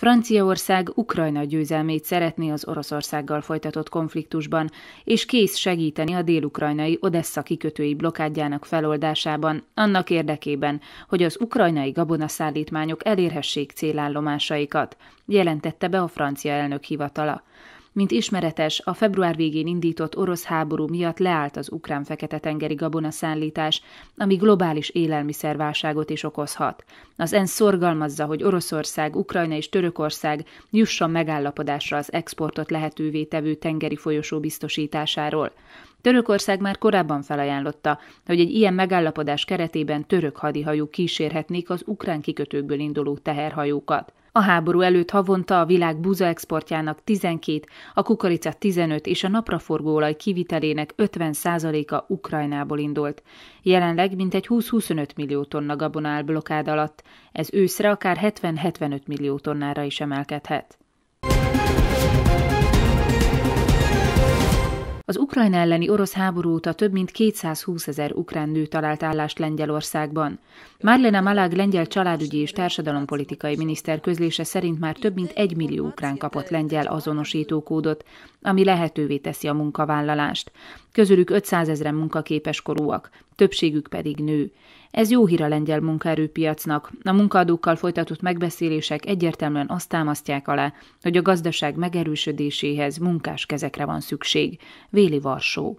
Franciaország Ukrajna győzelmét szeretné az Oroszországgal folytatott konfliktusban, és kész segíteni a dél-ukrajnai Odessa kikötői blokádjának feloldásában, annak érdekében, hogy az ukrajnai gabonaszállítmányok elérhessék célállomásaikat, jelentette be a francia elnök hivatala. Mint ismeretes, a február végén indított orosz háború miatt leállt az ukrán fekete-tengeri gabonaszállítás, ami globális élelmiszerválságot is okozhat. Az ENSZ szorgalmazza, hogy Oroszország, Ukrajna és Törökország jusson megállapodásra az exportot lehetővé tevő tengeri folyosó biztosításáról. Törökország már korábban felajánlotta, hogy egy ilyen megállapodás keretében török hadihajók kísérhetnék az ukrán kikötőkből induló teherhajókat. A háború előtt havonta a világ búza exportjának 12, a kukorica 15 és a napraforgóolaj kivitelének 50%-a Ukrajnából indult. Jelenleg mintegy 20-25 millió tonna gabona áll blokád alatt, ez őszre akár 70-75 millió tonnára is emelkedhet. Az Ukrajna elleni orosz háború óta több mint 220 ezer ukrán nő talált állást Lengyelországban. Marlena Malag lengyel családügyi és társadalompolitikai miniszter közlése szerint már több mint egy millió ukrán kapott lengyel azonosítókódot, ami lehetővé teszi a munkavállalást. Közülük 500 ezeren munkaképes korúak, többségük pedig nő. Ez jó hír a lengyel munkaerőpiacnak. A munkaadókkal folytatott megbeszélések egyértelműen azt támasztják alá, hogy a gazdaság megerősödéséhez munkás kezekre van szükség. Véli Varsó.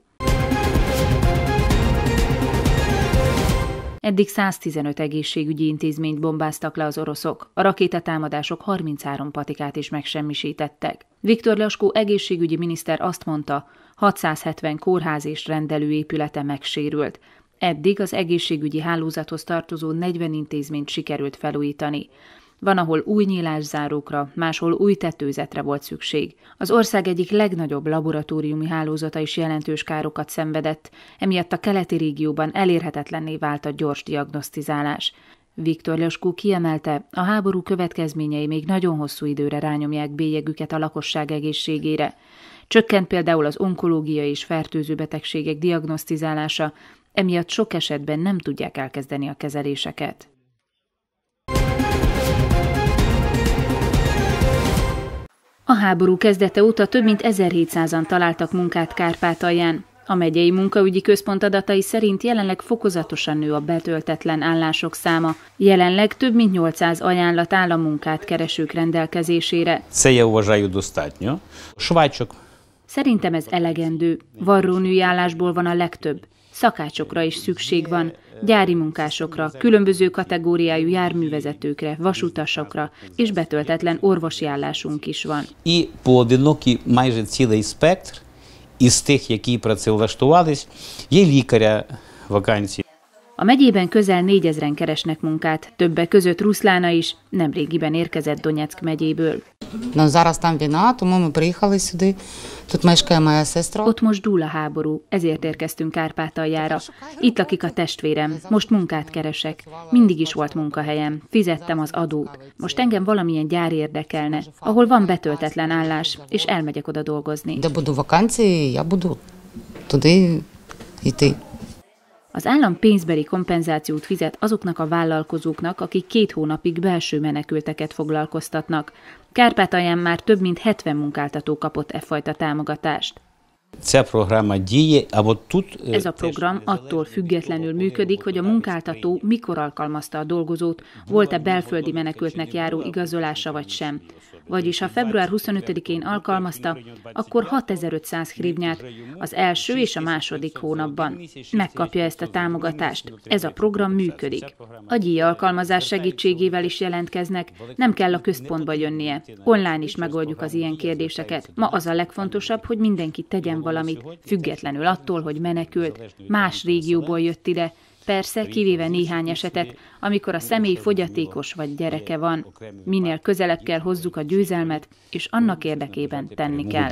Eddig 115 egészségügyi intézményt bombáztak le az oroszok, a rakétatámadások 33 patikát is megsemmisítettek. Viktor Laskó egészségügyi miniszter azt mondta, 670 kórház és épülete megsérült, Eddig az egészségügyi hálózathoz tartozó 40 intézményt sikerült felújítani. Van, ahol új nyílászárókra, máshol új tetőzetre volt szükség. Az ország egyik legnagyobb laboratóriumi hálózata is jelentős károkat szenvedett, emiatt a keleti régióban elérhetetlenné vált a gyors diagnosztizálás. Viktor Löskú kiemelte, a háború következményei még nagyon hosszú időre rányomják bélyegüket a lakosság egészségére. Csökkent például az onkológiai és fertőző betegségek diagnosztizálása, Emiatt sok esetben nem tudják elkezdeni a kezeléseket. A háború kezdete óta több mint 1700-an találtak munkát Kárpátalján. A megyei munkaügyi központ adatai szerint jelenleg fokozatosan nő a betöltetlen állások száma. Jelenleg több mint 800 ajánlat áll a munkát keresők rendelkezésére. Célja uvazsájú достатньо. Svájcsok Szerintem ez elegendő. Varrónői állásból van a legtöbb. Szakácsokra is szükség van, gyári munkásokra, különböző kategóriájú járművezetőkre, vasutasokra, és betöltetlen orvosi állásunk is van. I поодинокі майже цілий спектр із тих, які працевлаштувались, є лікаря вакансії. A megyében közel négyezren keresnek munkát, többek között Ruszlána is, nemrégiben érkezett Donetsk megyéből. Ott most dúl a háború, ezért érkeztünk Kárpátaljára. Itt lakik a testvérem, most munkát keresek. Mindig is volt munkahelyem, fizettem az adót. Most engem valamilyen gyár érdekelne, ahol van betöltetlen állás, és elmegyek oda dolgozni. De budu vakanci, ja budu. Tudé, itt. Az állam pénzbeli kompenzációt fizet azoknak a vállalkozóknak, akik két hónapig belső menekülteket foglalkoztatnak. Kárpátalján már több mint 70 munkáltató kapott e fajta támogatást. Ez a program attól függetlenül működik, hogy a munkáltató mikor alkalmazta a dolgozót, volt-e belföldi menekültnek járó igazolása vagy sem vagyis ha február 25-én alkalmazta, akkor 6500 hrivnyát az első és a második hónapban. Megkapja ezt a támogatást. Ez a program működik. A GI alkalmazás segítségével is jelentkeznek, nem kell a központba jönnie. Online is megoldjuk az ilyen kérdéseket. Ma az a legfontosabb, hogy mindenki tegyen valamit, függetlenül attól, hogy menekült, más régióból jött ide, Persze, kivéve néhány esetet, amikor a személy fogyatékos vagy gyereke van. Minél közelebb kell hozzuk a győzelmet, és annak érdekében tenni kell.